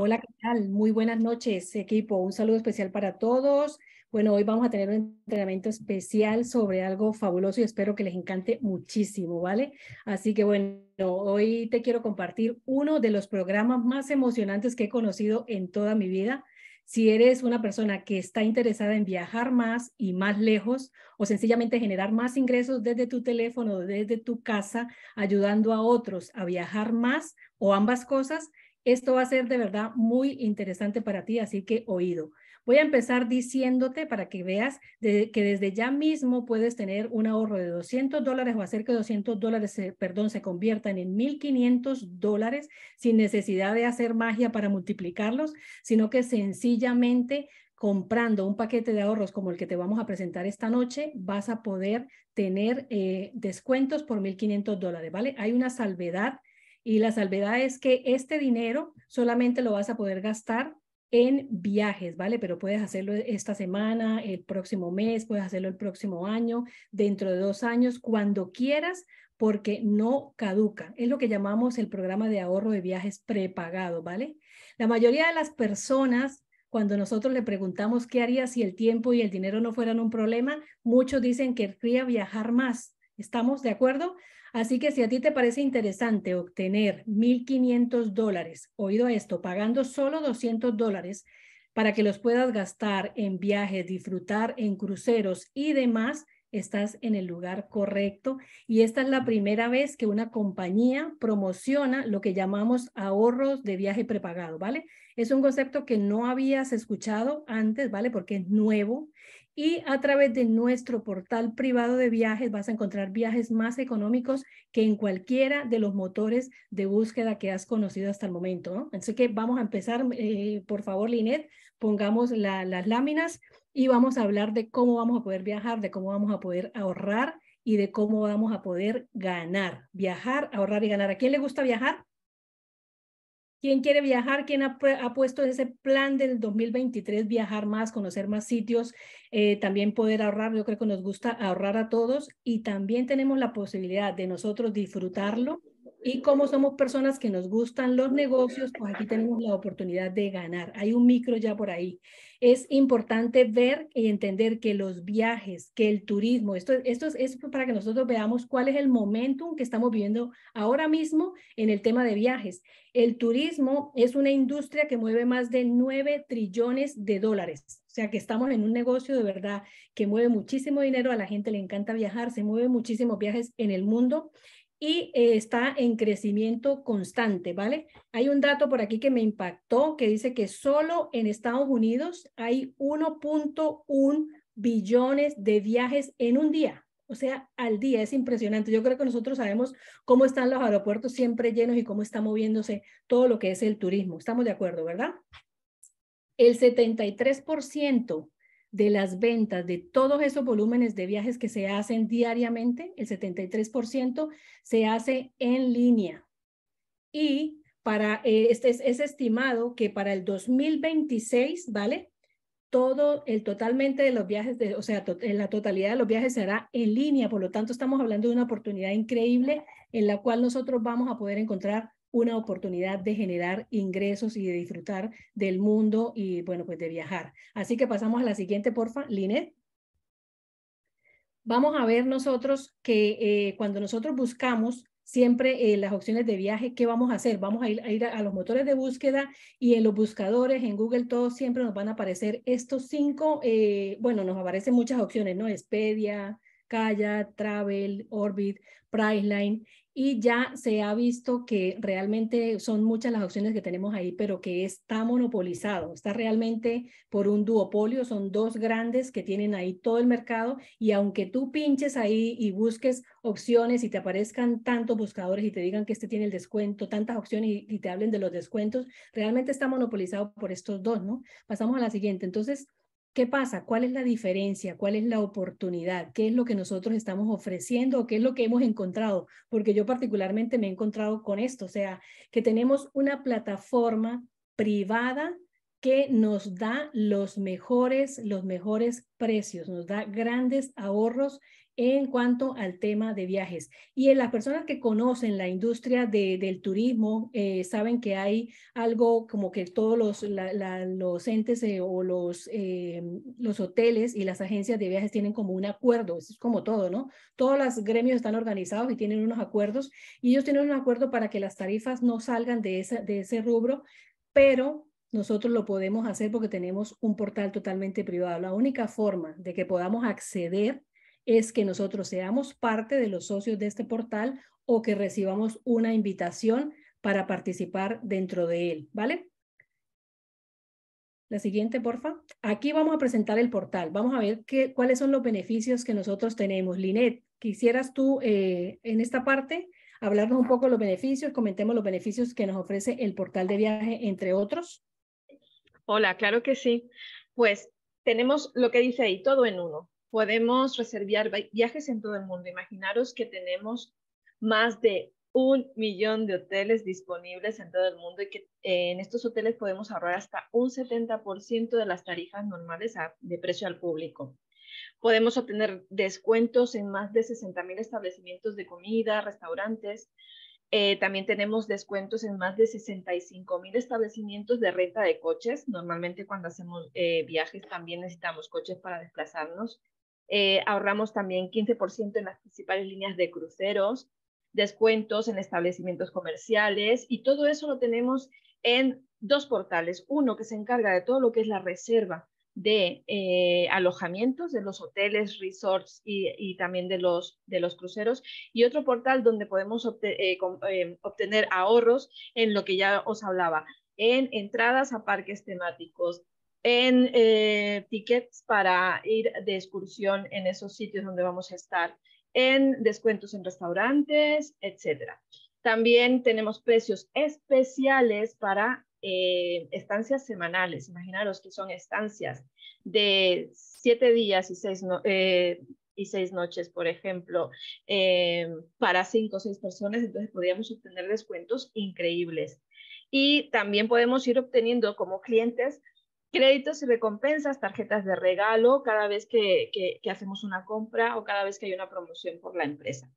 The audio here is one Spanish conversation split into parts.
Hola, ¿qué tal? Muy buenas noches, equipo. Un saludo especial para todos. Bueno, hoy vamos a tener un entrenamiento especial sobre algo fabuloso y espero que les encante muchísimo, ¿vale? Así que bueno, hoy te quiero compartir uno de los programas más emocionantes que he conocido en toda mi vida. Si eres una persona que está interesada en viajar más y más lejos o sencillamente generar más ingresos desde tu teléfono, desde tu casa, ayudando a otros a viajar más o ambas cosas, esto va a ser de verdad muy interesante para ti, así que oído. Voy a empezar diciéndote para que veas que desde ya mismo puedes tener un ahorro de 200 dólares o hacer que 200 dólares, perdón, se conviertan en 1.500 dólares sin necesidad de hacer magia para multiplicarlos, sino que sencillamente comprando un paquete de ahorros como el que te vamos a presentar esta noche, vas a poder tener eh, descuentos por 1.500 dólares, ¿vale? Hay una salvedad y la salvedad es que este dinero solamente lo vas a poder gastar en viajes, ¿vale? Pero puedes hacerlo esta semana, el próximo mes, puedes hacerlo el próximo año, dentro de dos años, cuando quieras, porque no caduca. Es lo que llamamos el programa de ahorro de viajes prepagado, ¿vale? La mayoría de las personas, cuando nosotros le preguntamos qué haría si el tiempo y el dinero no fueran un problema, muchos dicen que querría viajar más. ¿Estamos de acuerdo? Así que si a ti te parece interesante obtener 1.500 dólares, oído esto, pagando solo 200 dólares para que los puedas gastar en viajes, disfrutar en cruceros y demás, estás en el lugar correcto. Y esta es la primera vez que una compañía promociona lo que llamamos ahorros de viaje prepagado, ¿vale? Es un concepto que no habías escuchado antes, ¿vale? Porque es nuevo. Y a través de nuestro portal privado de viajes vas a encontrar viajes más económicos que en cualquiera de los motores de búsqueda que has conocido hasta el momento. ¿no? Así que vamos a empezar, eh, por favor, Linet, pongamos las láminas y vamos a hablar de cómo vamos a poder viajar, de cómo vamos a poder ahorrar y de cómo vamos a poder ganar. Viajar, ahorrar y ganar. ¿A quién le gusta viajar? ¿Quién quiere viajar? ¿Quién ha, ha, puesto ese plan del 2023, viajar más, conocer más sitios, eh, también poder ahorrar? Yo creo que nos gusta ahorrar a todos y también tenemos la posibilidad de nosotros disfrutarlo y como somos personas que nos gustan los negocios, pues aquí tenemos la oportunidad de ganar. Hay un micro ya por ahí. Es importante ver y entender que los viajes, que el turismo, esto, esto es, para que nosotros veamos cuál es el momentum que estamos viviendo ahora mismo en el tema de viajes. El turismo es una industria que mueve más de 9 trillones de dólares. O sea que estamos en un negocio de verdad que mueve muchísimo dinero, a la gente le encanta viajar, se mueven muchísimos viajes en el mundo y eh, está en crecimiento constante, ¿vale? Hay un dato por aquí que me impactó que dice que solo en Estados Unidos hay 1.1 billones de viajes en un día. O sea, al día es impresionante. Yo creo que nosotros sabemos cómo están los aeropuertos siempre llenos y cómo está moviéndose todo lo que es el turismo. Estamos de acuerdo, ¿verdad? El 73% de las ventas de todos esos volúmenes de viajes que se hacen diariamente, el 73% se hace en línea. Y para este es, estimado que para el 2026, ¿vale? Todo el totalmente de los viajes, de, o sea, la totalidad de los viajes será en línea, por lo tanto estamos hablando de una oportunidad increíble en la cual nosotros vamos a poder encontrar una oportunidad de generar ingresos y de disfrutar del mundo y, bueno, pues de viajar. Así que pasamos a la siguiente, porfa, Linet. Vamos a ver nosotros que eh, cuando nosotros buscamos siempre eh, las opciones de viaje, ¿qué vamos a hacer? Vamos a ir, a, los motores de búsqueda y en los buscadores, en Google, todos siempre nos van a aparecer estos cinco, eh, bueno, nos aparecen muchas opciones, ¿no? Expedia, Kaya, Travel, Orbit, Priceline y ya se ha visto que realmente son muchas las opciones que tenemos ahí, pero que está monopolizado, está realmente por un duopolio, son dos grandes que tienen ahí todo el mercado y aunque tú pinches ahí y busques opciones y te aparezcan tantos buscadores y te digan que este tiene el descuento, tantas opciones y, te hablen de los descuentos, realmente está monopolizado por estos dos, ¿no? Pasamos a la siguiente. Entonces, ¿Qué pasa? ¿Cuál es la diferencia? ¿Cuál es la oportunidad? ¿Qué es lo que nosotros estamos ofreciendo? ¿Qué es lo que hemos encontrado? Porque yo particularmente me he encontrado con esto, o sea, que tenemos una plataforma privada que nos da los mejores, los mejores precios, nos da grandes ahorros en cuanto al tema de viajes. Y en las personas que conocen la industria del turismo eh, saben que hay algo como que todos los, los entes eh, o los, eh, los hoteles y las agencias de viajes tienen como un acuerdo, es como todo, ¿no? Todos los gremios están organizados y tienen unos acuerdos y ellos tienen un acuerdo para que las tarifas no salgan de, esa, de ese rubro, pero nosotros lo podemos hacer porque tenemos un portal totalmente privado. La única forma de que podamos acceder es que nosotros seamos parte de los socios de este portal o que recibamos una invitación para participar dentro de él, ¿vale? La siguiente, porfa. Aquí vamos a presentar el portal. Vamos a ver qué, cuáles son los beneficios que nosotros tenemos. Linet, quisieras tú eh, en esta parte hablarnos un poco de los beneficios, comentemos los beneficios que nos ofrece el portal de viaje, entre otros. Hola, claro que sí. Pues tenemos lo que dice ahí, todo en uno. Podemos reservar viajes en todo el mundo. Imaginaros que tenemos más de un millón de hoteles disponibles en todo el mundo y que eh, en estos hoteles podemos ahorrar hasta un 70% de las tarifas normales de precio al público. Podemos obtener descuentos en más de 60.000 establecimientos de comida, restaurantes. Eh, también tenemos descuentos en más de 65.000 establecimientos de renta de coches. Normalmente cuando hacemos eh, viajes también necesitamos coches para desplazarnos. Eh, ahorramos también 15% en las principales líneas de cruceros, descuentos en establecimientos comerciales y todo eso lo tenemos en dos portales. Uno que se encarga de todo lo que es la reserva de eh, alojamientos de los hoteles, resorts y, también de los, de los cruceros y otro portal donde podemos eh, obtener ahorros en lo que ya os hablaba, en entradas a parques temáticos, en eh, tickets para ir de excursión en esos sitios donde vamos a estar, en descuentos en restaurantes, etc. También tenemos precios especiales para eh, estancias semanales. Imaginaros que son estancias de siete días y seis, eh, y seis noches, por ejemplo, para cinco o seis personas, entonces podríamos obtener descuentos increíbles. Y también podemos ir obteniendo como clientes créditos y recompensas, tarjetas de regalo cada vez que, hacemos una compra o cada vez que hay una promoción por la empresa.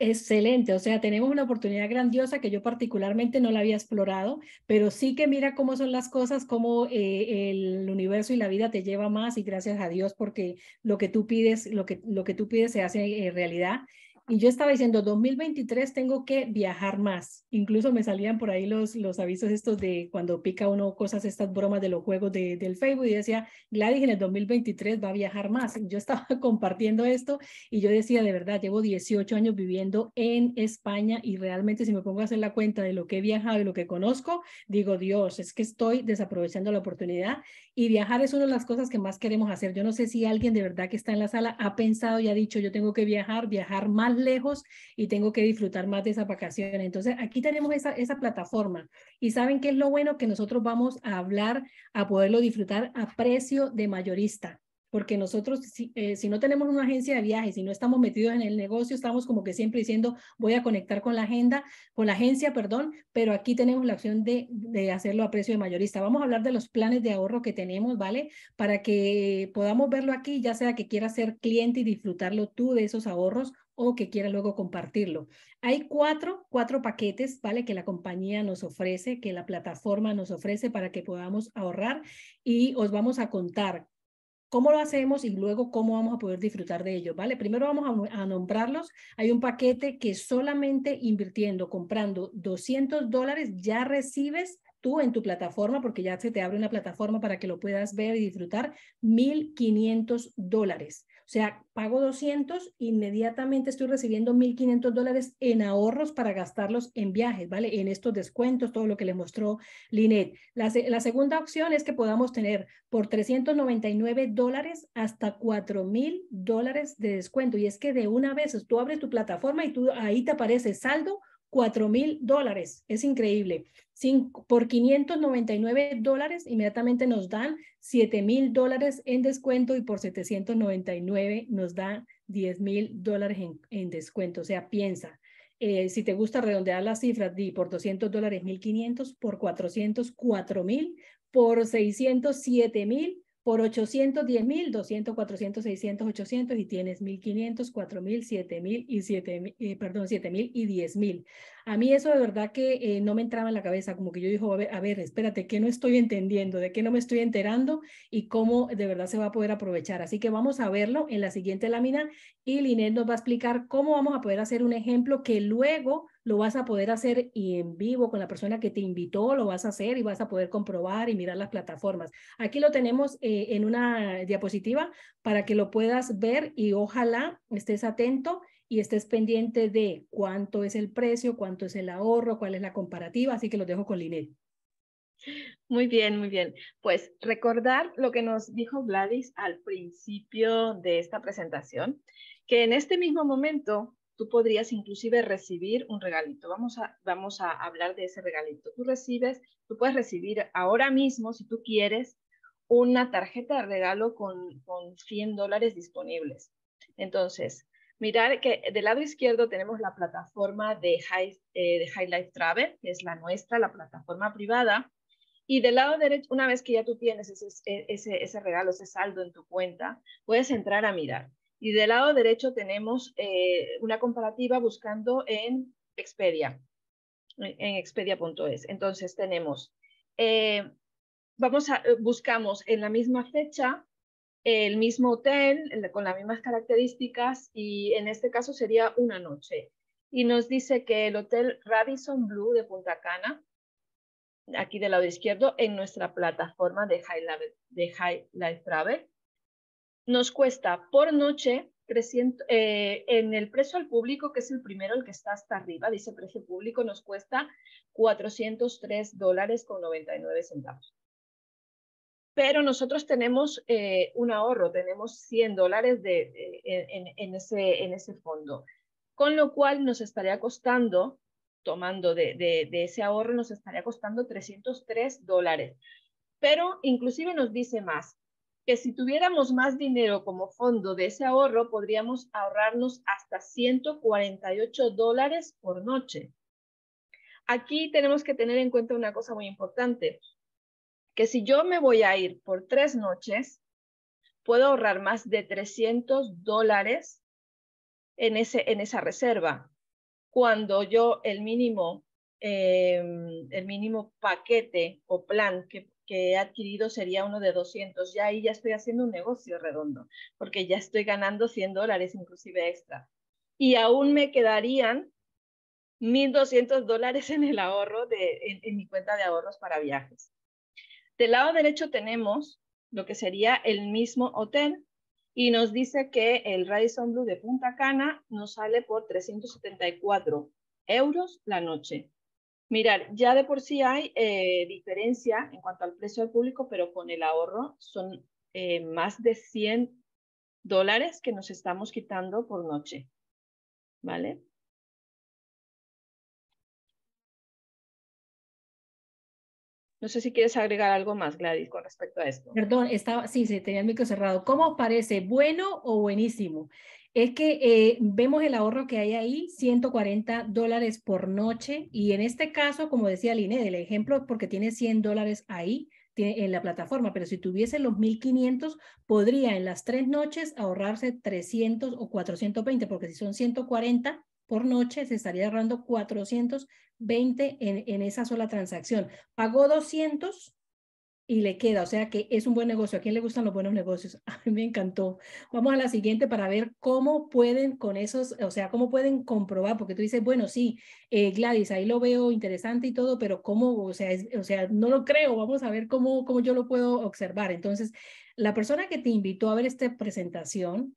Excelente, o sea, tenemos una oportunidad grandiosa que yo particularmente no la había explorado, pero sí que mira cómo son las cosas, cómo eh, el universo y la vida te lleva más y gracias a Dios porque lo que tú pides, lo que, lo que tú pides se hace eh, realidad y yo estaba diciendo, 2023 tengo que viajar más. Incluso me salían por ahí los, los avisos estos de cuando pica uno cosas, estas bromas de los juegos de, del Facebook y decía, Gladys en el 2023 va a viajar más. Yo estaba compartiendo esto y yo decía, de verdad, llevo 18 años viviendo en España y realmente si me pongo a hacer la cuenta de lo que he viajado y lo que conozco, digo, Dios, es que estoy desaprovechando la oportunidad y viajar es una de las cosas que más queremos hacer. Yo no sé si alguien de verdad que está en la sala ha pensado y ha dicho, yo tengo que viajar, viajar mal lejos y tengo que disfrutar más de esa vacación, Entonces, aquí tenemos esa, esa plataforma. Y saben qué es lo bueno que nosotros vamos a hablar, a poderlo disfrutar a precio de mayorista porque nosotros, eh, si, no tenemos una agencia de viajes, si no estamos metidos en el negocio, estamos como que siempre diciendo, voy a conectar con la agenda, con la agencia, perdón, pero aquí tenemos la opción de, de, hacerlo a precio de mayorista. Vamos a hablar de los planes de ahorro que tenemos, ¿vale? Para que podamos verlo aquí, ya sea que quieras ser cliente y disfrutarlo tú de esos ahorros o que quiera luego compartirlo. Hay cuatro, cuatro paquetes, ¿vale? Que la compañía nos ofrece, que la plataforma nos ofrece para que podamos ahorrar y os vamos a contar cómo lo hacemos y luego cómo vamos a poder disfrutar de ello. ¿vale? Primero vamos a, a nombrarlos. Hay un paquete que solamente invirtiendo, comprando 200 dólares, ya recibes tú en tu plataforma, porque ya se te abre una plataforma para que lo puedas ver y disfrutar, 1.500 dólares. O sea, pago 200, inmediatamente estoy recibiendo 1.500 dólares en ahorros para gastarlos en viajes, ¿vale? En estos descuentos, todo lo que le mostró Linet. La, segunda opción es que podamos tener por 399 dólares hasta 4.000 dólares de descuento. Y es que de una vez tú abres tu plataforma y tú ahí te aparece saldo 4 mil dólares. Es increíble. por 599 dólares, inmediatamente nos dan 7 mil dólares en descuento y por 799 nos dan 10 mil dólares en, descuento. O sea, piensa. Eh, si te gusta redondear las cifras, di por 200 dólares 1.500, por 400 4.000, por 600 7.000 por 810 mil, 200, 400, 600, 800 y tienes 1500, 4000, 7000 y 7000, eh, perdón, 7000 y 10000. A mí eso de verdad que eh, no me entraba en la cabeza, como que yo dijo, a ver, espérate, ¿qué no estoy entendiendo? ¿De qué no me estoy enterando? Y cómo de verdad se va a poder aprovechar. Así que vamos a verlo en la siguiente lámina y Linet nos va a explicar cómo vamos a poder hacer un ejemplo que luego lo vas a poder hacer y en vivo con la persona que te invitó, lo vas a hacer y vas a poder comprobar y mirar las plataformas. Aquí lo tenemos eh, en una diapositiva para que lo puedas ver y ojalá estés atento y estés pendiente de cuánto es el precio, cuánto es el ahorro, cuál es la comparativa, así que los dejo con Linet. Muy bien, muy bien. Pues recordar lo que nos dijo Gladys al principio de esta presentación, que en este mismo momento tú podrías inclusive recibir un regalito. Vamos a, vamos a hablar de ese regalito. Tú recibes, tú puedes recibir ahora mismo, si tú quieres, una tarjeta de regalo con, con 100 dólares disponibles. Entonces, mirar que del lado izquierdo tenemos la plataforma de eh, High, Life Travel, que es la nuestra, la plataforma privada. Y del lado derecho, una vez que ya tú tienes ese, ese regalo, ese saldo en tu cuenta, puedes entrar a mirar. Y del lado derecho tenemos eh, una comparativa buscando en Expedia, en expedia.es. Entonces tenemos, eh, vamos a, eh, buscamos en la misma fecha el mismo hotel con las mismas características y en este caso sería una noche. Y nos dice que el hotel Radisson Blue de Punta Cana, aquí del lado izquierdo, en nuestra plataforma de High Life Travel, nos cuesta por noche 300, eh, en el precio al público, que es el primero, el que está hasta arriba, dice precio público, nos cuesta 403 dólares con 99 centavos. Pero nosotros tenemos eh, un ahorro, tenemos 100 dólares de, en, ese, en ese fondo, con lo cual nos estaría costando, tomando de, de ese ahorro, nos estaría costando 303 dólares. Pero inclusive nos dice más, que si tuviéramos más dinero como fondo de ese ahorro, podríamos ahorrarnos hasta 148 dólares por noche. Aquí tenemos que tener en cuenta una cosa muy importante, que si yo me voy a ir por tres noches, puedo ahorrar más de 300 dólares en, ese, en esa reserva. Cuando yo el mínimo, em, el mínimo paquete o plan que, que he adquirido sería uno de 200. Ya ahí ya estoy haciendo un negocio redondo, porque ya estoy ganando 100 dólares inclusive extra. Y aún me quedarían 1.200 dólares en el ahorro, de, en, mi cuenta de ahorros para viajes. Del lado derecho tenemos lo que sería el mismo hotel y nos dice que el Radisson Blue de Punta Cana nos sale por 374 euros la noche. Mirar, ya de por sí hay eh, diferencia en cuanto al precio al público, pero con el ahorro son eh, más de 100 dólares que nos estamos quitando por noche. ¿Vale? No sé si quieres agregar algo más, Gladys, con respecto a esto. Perdón, estaba, sí, se tenía el micro cerrado. ¿Cómo parece? ¿Bueno o buenísimo? es que eh, vemos el ahorro que hay ahí, 140 dólares por noche, y en este caso, como decía Liné, el ejemplo porque tiene 100 dólares ahí en la plataforma, pero si tuviese los 1.500, podría en las tres noches ahorrarse 300 o 420, porque si son 140 por noche, se estaría ahorrando 420 en, en esa sola transacción. Pagó 200 y le queda. O sea que es un buen negocio. ¿A quién le gustan los buenos negocios? A mí me encantó. Vamos a la siguiente para ver cómo pueden con esos, o sea, cómo pueden comprobar, porque tú dices, bueno, sí, eh, Gladys, ahí lo veo interesante y todo, pero cómo, o sea, o sea, no lo creo. Vamos a ver cómo, cómo yo lo puedo observar. Entonces, la persona que te invitó a ver esta presentación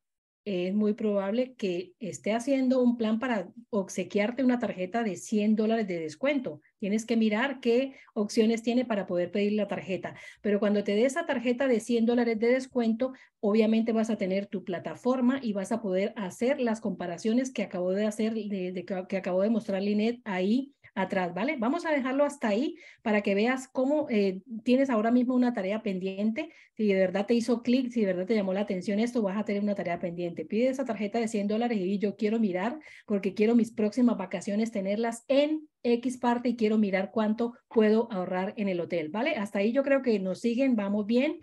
es muy probable que esté haciendo un plan para obsequiarte una tarjeta de 100 dólares de descuento. Tienes que mirar qué opciones tiene para poder pedir la tarjeta. Pero cuando te dé esa tarjeta de 100 dólares de descuento, obviamente vas a tener tu plataforma y vas a poder hacer las comparaciones que acabo de hacer, que acabo de mostrar Linet ahí atrás, ¿vale? Vamos a dejarlo hasta ahí para que veas cómo eh, tienes ahora mismo una tarea pendiente. Si de verdad te hizo clic, si de verdad te llamó la atención esto, vas a tener una tarea pendiente. Pide esa tarjeta de 100 dólares y yo quiero mirar porque quiero mis próximas vacaciones tenerlas en X parte y quiero mirar cuánto puedo ahorrar en el hotel, ¿vale? Hasta ahí yo creo que nos siguen, vamos bien.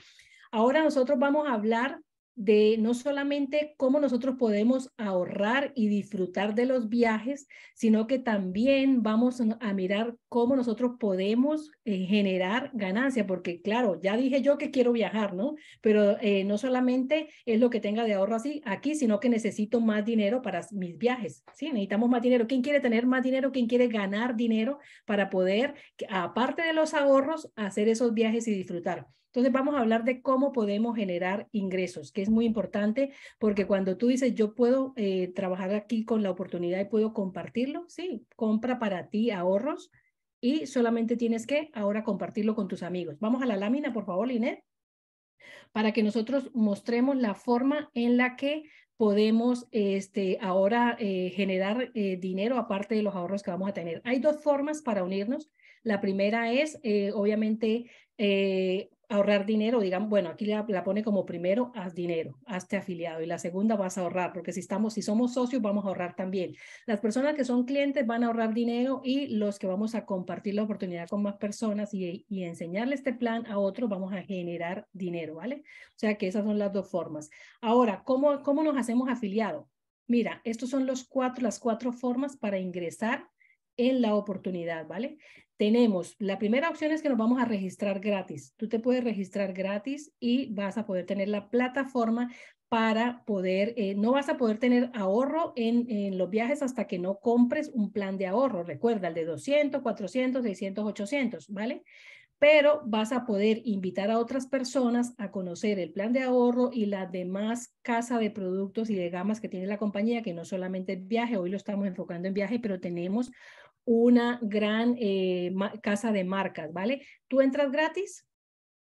Ahora nosotros vamos a hablar de no solamente cómo nosotros podemos ahorrar y disfrutar de los viajes, sino que también vamos a mirar cómo nosotros podemos eh, generar ganancia, porque claro, ya dije yo que quiero viajar, ¿no? Pero eh, no solamente es lo que tenga de ahorro así aquí, sino que necesito más dinero para mis viajes, ¿sí? Necesitamos más dinero. ¿Quién quiere tener más dinero? ¿Quién quiere ganar dinero para poder, aparte de los ahorros, hacer esos viajes y disfrutar? Entonces vamos a hablar de cómo podemos generar ingresos, que es muy importante porque cuando tú dices yo puedo eh, trabajar aquí con la oportunidad y puedo compartirlo, sí, compra para ti ahorros y solamente tienes que ahora compartirlo con tus amigos. Vamos a la lámina, por favor, Linet, para que nosotros mostremos la forma en la que podemos este, ahora eh, generar eh, dinero aparte de los ahorros que vamos a tener. Hay dos formas para unirnos. La primera es, eh, obviamente, ahorrar dinero, digan, bueno, aquí la, pone como primero, haz dinero, hazte afiliado y la segunda vas a ahorrar, porque si estamos, si somos socios, vamos a ahorrar también. Las personas que son clientes van a ahorrar dinero y los que vamos a compartir la oportunidad con más personas y, y enseñarle este plan a otros, vamos a generar dinero, ¿vale? O sea que esas son las dos formas. Ahora, ¿cómo, cómo nos hacemos afiliado? Mira, estos son los cuatro, las cuatro formas para ingresar en la oportunidad, ¿vale? tenemos, la primera opción es que nos vamos a registrar gratis. Tú te puedes registrar gratis y vas a poder tener la plataforma para poder, eh, no vas a poder tener ahorro en, los viajes hasta que no compres un plan de ahorro. Recuerda, el de 200, 400, 600, 800, ¿vale? Pero vas a poder invitar a otras personas a conocer el plan de ahorro y la demás casa de productos y de gamas que tiene la compañía, que no solamente viaje, hoy lo estamos enfocando en viaje, pero tenemos una gran eh, casa de marcas, ¿vale? Tú entras gratis,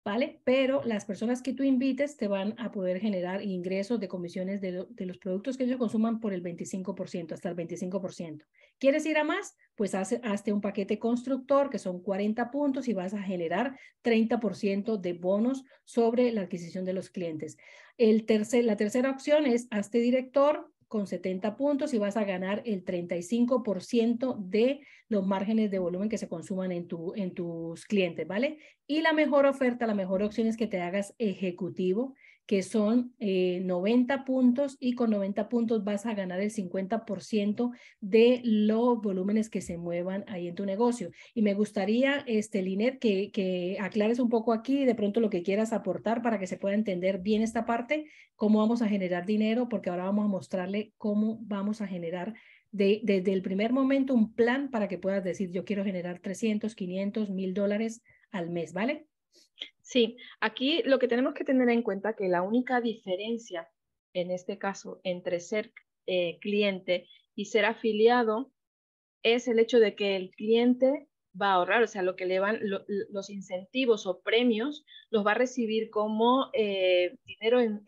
¿vale? Pero las personas que tú invites te van a poder generar ingresos de comisiones de, los productos que ellos consuman por el 25%, hasta el 25%. ¿Quieres ir a más? Pues hazte un paquete constructor que son 40 puntos y vas a generar 30% de bonos sobre la adquisición de los clientes. El tercer, la tercera opción es hazte director con 70 puntos y vas a ganar el 35% de los márgenes de volumen que se consuman en, tu, en tus clientes, ¿vale? Y la mejor oferta, la mejor opción es que te hagas ejecutivo que son 90 eh, puntos y con 90 puntos vas a ganar el 50% de los volúmenes que se muevan ahí en tu negocio. Y me gustaría, este, Linet, que, que aclares un poco aquí de pronto lo que quieras aportar para que se pueda entender bien esta parte, cómo vamos a generar dinero, porque ahora vamos a mostrarle cómo vamos a generar de, desde el primer momento un plan para que puedas decir, yo quiero generar 300, 500, 1000 dólares al mes, ¿vale? Sí, aquí lo que tenemos que tener en cuenta es que la única diferencia, en este caso, entre ser eh, cliente y ser afiliado es el hecho de que el cliente va a ahorrar, o sea, lo que le van, los incentivos o premios los va a recibir como eh, dinero en,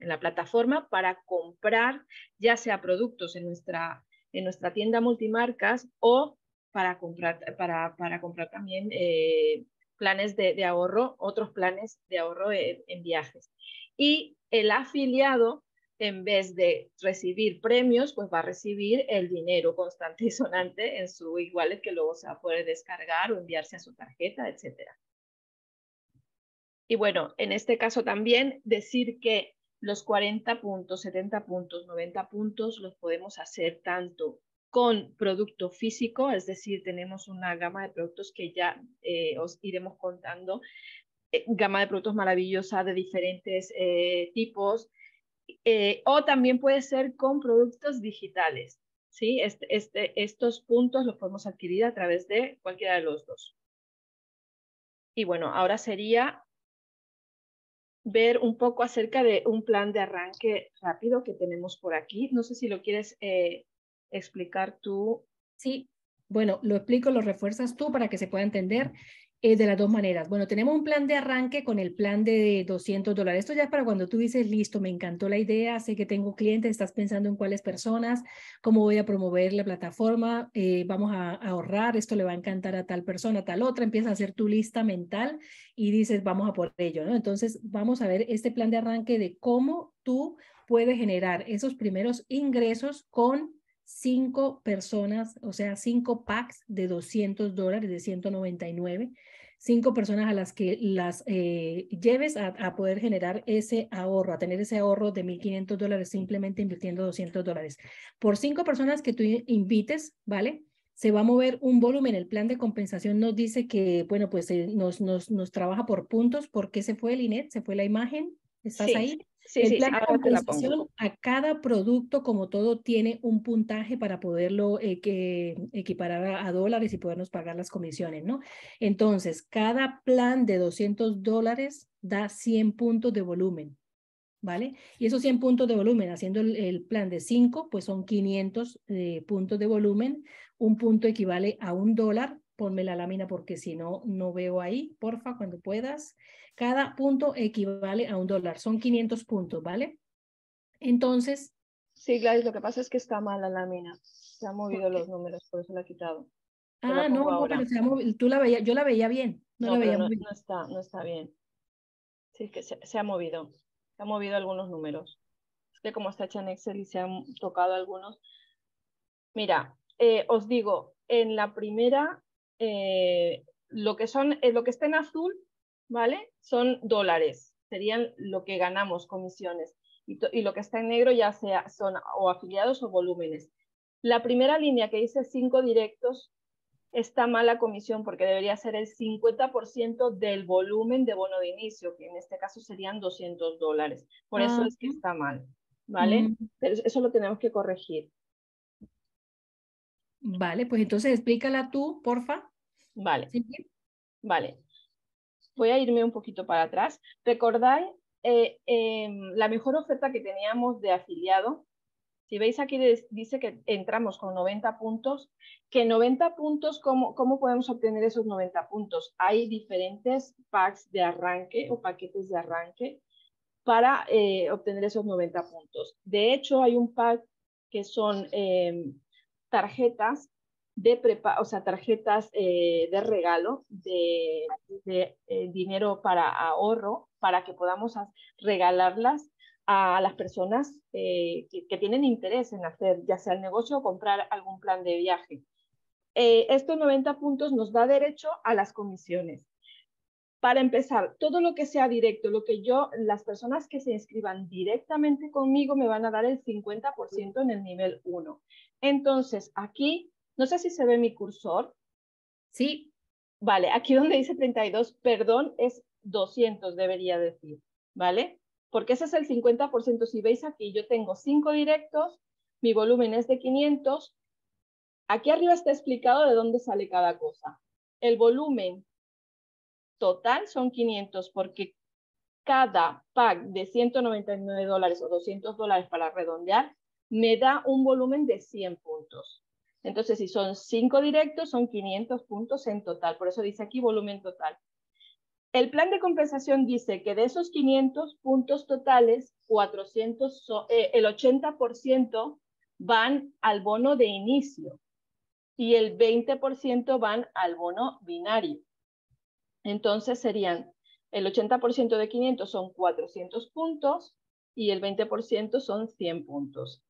la plataforma para comprar ya sea productos en nuestra, en nuestra tienda multimarcas o para comprar, para, para comprar también eh, planes de, ahorro, otros planes de ahorro en, viajes. Y el afiliado, en vez de recibir premios, pues va a recibir el dinero constante y sonante en su iguales que luego se va a poder descargar o enviarse a su tarjeta, etcétera. Y bueno, en este caso también decir que los 40 puntos, 70 puntos, 90 puntos los podemos hacer tanto con producto físico, es decir, tenemos una gama de productos que ya eh, os iremos contando, eh, gama de productos maravillosa de diferentes eh, tipos, o también puede ser con productos digitales. ¿sí? Este, este, estos puntos los podemos adquirir a través de cualquiera de los dos. Y bueno, ahora sería ver un poco acerca de un plan de arranque rápido que tenemos por aquí. No sé si lo quieres explicar tú? Sí, bueno, lo explico, lo refuerzas tú para que se pueda entender eh, de las dos maneras. Bueno, tenemos un plan de arranque con el plan de 200 dólares. Esto ya es para cuando tú dices, listo, me encantó la idea, sé que tengo clientes, estás pensando en cuáles personas, cómo voy a promover la plataforma, eh, vamos a, ahorrar, esto le va a encantar a tal persona, a tal otra. Empieza a hacer tu lista mental y dices, vamos a por ello, ¿no? Entonces, vamos a ver este plan de arranque de cómo tú puedes generar esos primeros ingresos con cinco personas, o sea, cinco packs de 200 dólares, de 199, cinco personas a las que las eh, lleves a, poder generar ese ahorro, a tener ese ahorro de 1.500 dólares simplemente invirtiendo 200 dólares. Por cinco personas que tú invites, ¿vale? se va a mover un volumen. El plan de compensación nos dice que, bueno, pues eh, nos, nos, trabaja por puntos. ¿Por qué se fue el INET? ¿Se fue la imagen? ¿Estás sí. ahí? Sí, a cada producto, como todo, tiene un puntaje para poderlo e-, equiparar a, dólares y podernos pagar las comisiones, ¿no? Entonces, cada plan de 200 dólares da 100 puntos de volumen, ¿vale? Y esos 100 puntos de volumen, haciendo el, plan de 5, pues son 500 eh, puntos de volumen. Un punto equivale a un dólar. Ponme la lámina porque si no, no veo ahí, porfa, cuando puedas. Cada punto equivale a un dólar, son 500 puntos, ¿vale? Entonces... Sí, Gladys, lo que pasa es que está mala la lámina. se han movido los números, por eso la he quitado. ah, no, pero se tú la veía, yo la veía bien, no, la veía bien. No está, no está bien. Sí, que se, ha movido, se han movido algunos números. Es que como está hecha en Excel y se han tocado algunos. Mira, eh, os digo, en la primera, eh, lo, que son, eh, lo que está en azul ¿vale? Son dólares, serían lo que ganamos comisiones. Y, lo que está en negro ya sea, son o afiliados o volúmenes. La primera línea que dice cinco directos está mala comisión porque debería ser el 50% del volumen de bono de inicio, que en este caso serían 200 dólares. Por eso ah, es que está mal, ¿vale? Mm. Pero eso lo tenemos que corregir. Vale, pues entonces explícala tú, porfa. Vale. ¿Sí? Vale voy a irme un poquito para atrás. Recordad eh, em, la mejor oferta que teníamos de afiliado. Si veis aquí dice que entramos con 90 puntos, que 90 puntos, ¿cómo, ¿cómo podemos obtener esos 90 puntos? Hay diferentes packs de arranque o paquetes de arranque para eh, obtener esos 90 puntos. De hecho, hay un pack que son em, tarjetas de o sea, tarjetas eh, de regalo, de, eh, dinero para ahorro, para que podamos regalarlas a las personas eh, que, tienen interés en hacer ya sea el negocio o comprar algún plan de viaje. estos 90 puntos nos da derecho a las comisiones. Para empezar, todo lo que sea directo, lo que yo, las personas que se inscriban directamente conmigo me van a dar el 50% en el nivel 1. Entonces, aquí no sé si se ve mi cursor. Sí. Vale, aquí donde dice 32, perdón, es 200, debería decir, ¿vale? Porque ese es el 50%. Si veis aquí, yo tengo 5 directos, mi volumen es de 500. Aquí arriba está explicado de dónde sale cada cosa. El volumen total son 500 porque cada pack de 199 dólares o 200 dólares para redondear me da un volumen de 100 puntos. Entonces, si son cinco directos, son 500 puntos en total. Por eso dice aquí volumen total. El plan de compensación dice que de esos 500 puntos totales, 400, eh, el 80% van al bono de inicio y el 20% van al bono binario. Entonces serían el 80% de 500 son 400 puntos y el 20% son 100 puntos.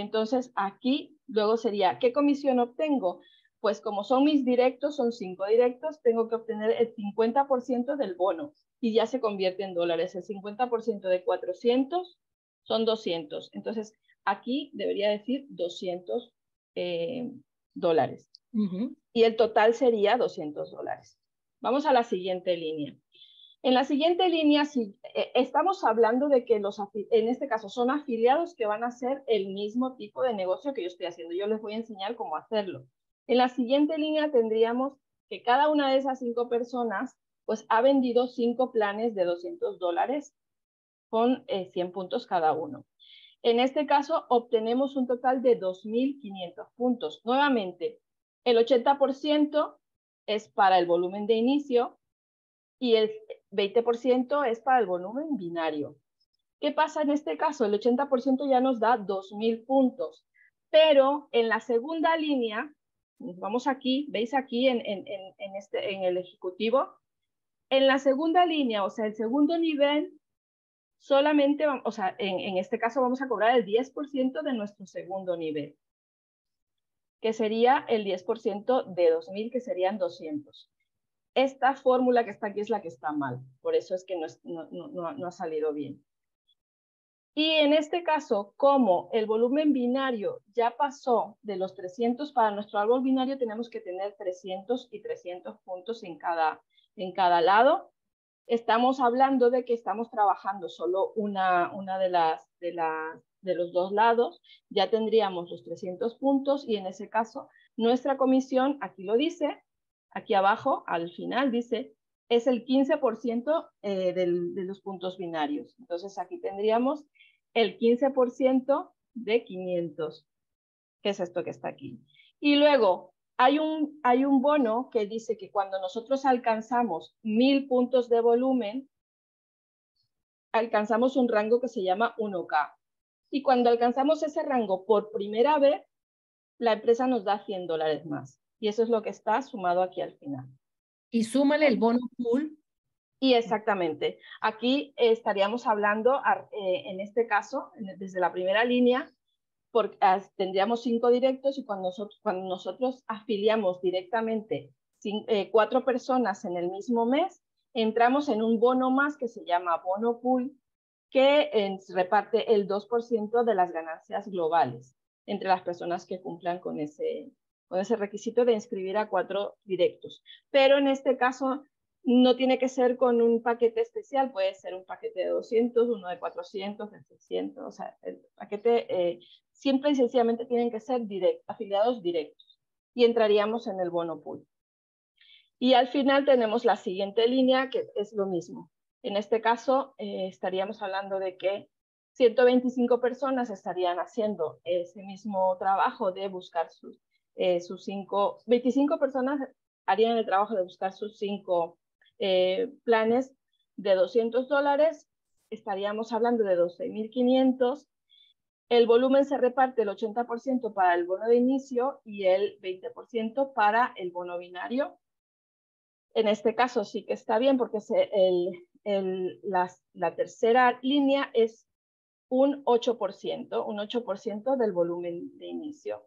Entonces, aquí luego sería, ¿qué comisión obtengo? Pues como son mis directos, son cinco directos, tengo que obtener el 50% del bono y ya se convierte en dólares. El 50% de 400 son 200. Entonces, aquí debería decir 200 eh, dólares. Y el total sería 200 dólares. Vamos a la siguiente línea. En la siguiente línea, eh, estamos hablando de que los, en este caso, son afiliados que van a hacer el mismo tipo de negocio que yo estoy haciendo. Yo les voy a enseñar cómo hacerlo. En la siguiente línea tendríamos que cada una de esas cinco personas, pues ha vendido cinco planes de 200 dólares con 100 eh, puntos cada uno. En este caso, obtenemos un total de 2.500 puntos. Nuevamente, el 80% es para el volumen de inicio y el 20% es para el volumen binario. ¿Qué pasa en este caso? El 80% ya nos da 2.000 puntos, pero en la segunda línea, vamos aquí, veis aquí en, este, en el ejecutivo, en la segunda línea, o sea, el segundo nivel, solamente, o sea, en este caso vamos a cobrar el 10% de nuestro segundo nivel, que sería el 10% de 2.000, que serían 200 esta fórmula que está aquí es la que está mal, por eso es que no, ha salido bien. Y en este caso, como el volumen binario ya pasó de los 300, para nuestro árbol binario tenemos que tener 300 y 300 puntos en cada, en cada lado. Estamos hablando de que estamos trabajando solo una, una de, las, de, de los dos lados, ya tendríamos los 300 puntos y en ese caso nuestra comisión, aquí lo dice, aquí abajo, al final dice, es el 15% eh, de los puntos binarios. Entonces aquí tendríamos el 15% de 500, que es esto que está aquí. Y luego hay un, hay un bono que dice que cuando nosotros alcanzamos 1000 puntos de volumen, alcanzamos un rango que se llama 1K. Y cuando alcanzamos ese rango por primera vez, la empresa nos da 100 dólares más. Y eso es lo que está sumado aquí al final. Y súmale el bono pool. Y exactamente. Aquí estaríamos hablando, eh, en este caso, desde la primera línea, porque tendríamos cinco directos y cuando nosotros, cuando nosotros afiliamos directamente eh, cuatro personas en el mismo mes, entramos en un bono más que se llama bono pool, que reparte el 2% de las ganancias globales entre las personas que cumplan con ese, con ese requisito de inscribir a cuatro directos. Pero en este caso no tiene que ser con un paquete especial, puede ser un paquete de 200, uno de 400, de 600, o sea, el paquete eh, siempre y sencillamente tienen que ser afiliados directos y entraríamos en el bono pool. Y al final tenemos la siguiente línea que es lo mismo. En este caso eh, estaríamos hablando de que 125 personas estarían haciendo ese mismo trabajo de buscar sus eh, sus cinco, 25 personas harían el trabajo de buscar sus cinco eh, planes de 200 dólares, estaríamos hablando de 12.500. El volumen se reparte el 80% para el bono de inicio y el 20% para el bono binario. En este caso sí que está bien porque el, la tercera línea es un 8%, un 8% del volumen de inicio.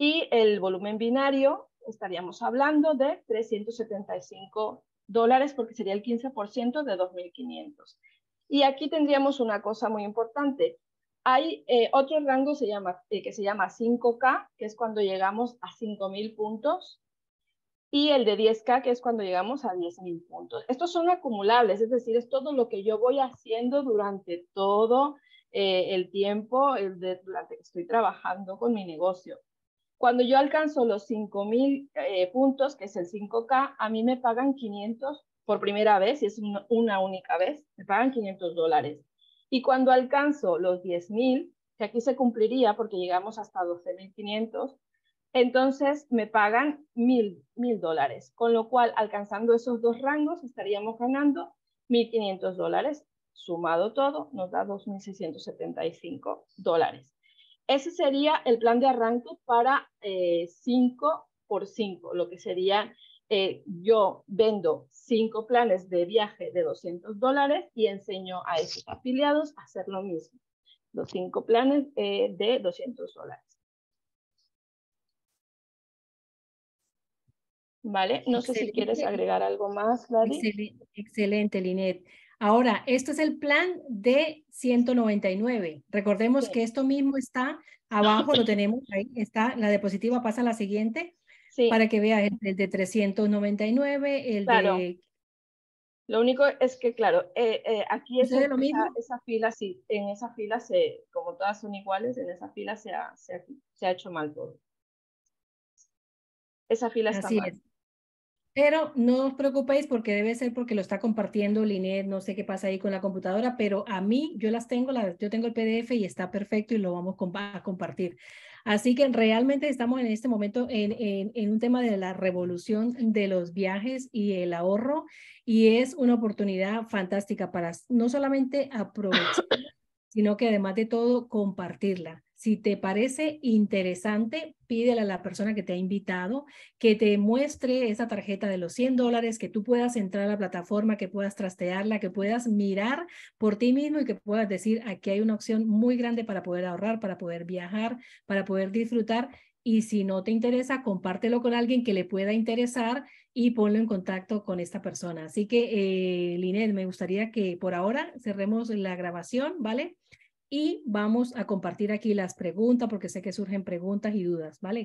Y el volumen binario estaríamos hablando de 375 dólares porque sería el 15% de 2.500. Y aquí tendríamos una cosa muy importante. Hay eh, otro rango se llama, eh, que se llama 5K, que es cuando llegamos a 5.000 puntos, y el de 10K, que es cuando llegamos a 10.000 puntos. Estos son acumulables, es decir, es todo lo que yo voy haciendo durante todo eh, el tiempo el durante que estoy trabajando con mi negocio. Cuando yo alcanzo los 5000 eh, puntos, que es el 5K, a mí me pagan 500 por primera vez, y es una única vez, me pagan 500 dólares. Y cuando alcanzo los 10.000, que aquí se cumpliría porque llegamos hasta 12.500, entonces me pagan 1.000 dólares, con lo cual alcanzando esos dos rangos estaríamos ganando 1.500 dólares, sumado todo nos da 2.675 dólares. Ese sería el plan de arranque para 5 eh, por 5, lo que sería eh, yo vendo cinco planes de viaje de 200 dólares y enseño a esos afiliados a hacer lo mismo. Los cinco planes eh, de 200 dólares. ¿Vale? No sé si quieres agregar algo más, Gladys. Excelente, excelente Linet. Ahora, esto es el plan de 199. Recordemos que esto mismo está pues abajo, lo tenemos ahí, está la diapositiva, pasa a la siguiente, para que vea el, de 399, el claro. Lo único es que, claro, eh, eh, aquí es lo mismo? Esa, fila, sí, en esa fila, se, como todas son iguales, en esa fila se ha, se ha, hecho mal todo. Esa fila está mal. Pero no os preocupéis porque debe ser porque lo está compartiendo Linet, no sé qué pasa ahí con la computadora, pero a mí yo las tengo, yo tengo el PDF y está perfecto y lo vamos a compartir. Así que realmente estamos en este momento en, en un tema de la revolución de los viajes y el ahorro y es una oportunidad fantástica para no solamente aprovechar, sino que además de todo compartirla. Si te parece interesante, pídele a la persona que te ha invitado que te muestre esa tarjeta de los 100 dólares, que tú puedas entrar a la plataforma, que puedas trastearla, que puedas mirar por ti mismo y que puedas decir, aquí hay una opción muy grande para poder ahorrar, para poder viajar, para poder disfrutar. Y si no te interesa, compártelo con alguien que le pueda interesar y ponlo en contacto con esta persona. Así que, eh, me gustaría que por ahora cerremos la grabación, ¿vale? y vamos a compartir aquí las preguntas porque sé que surgen preguntas y dudas, ¿vale?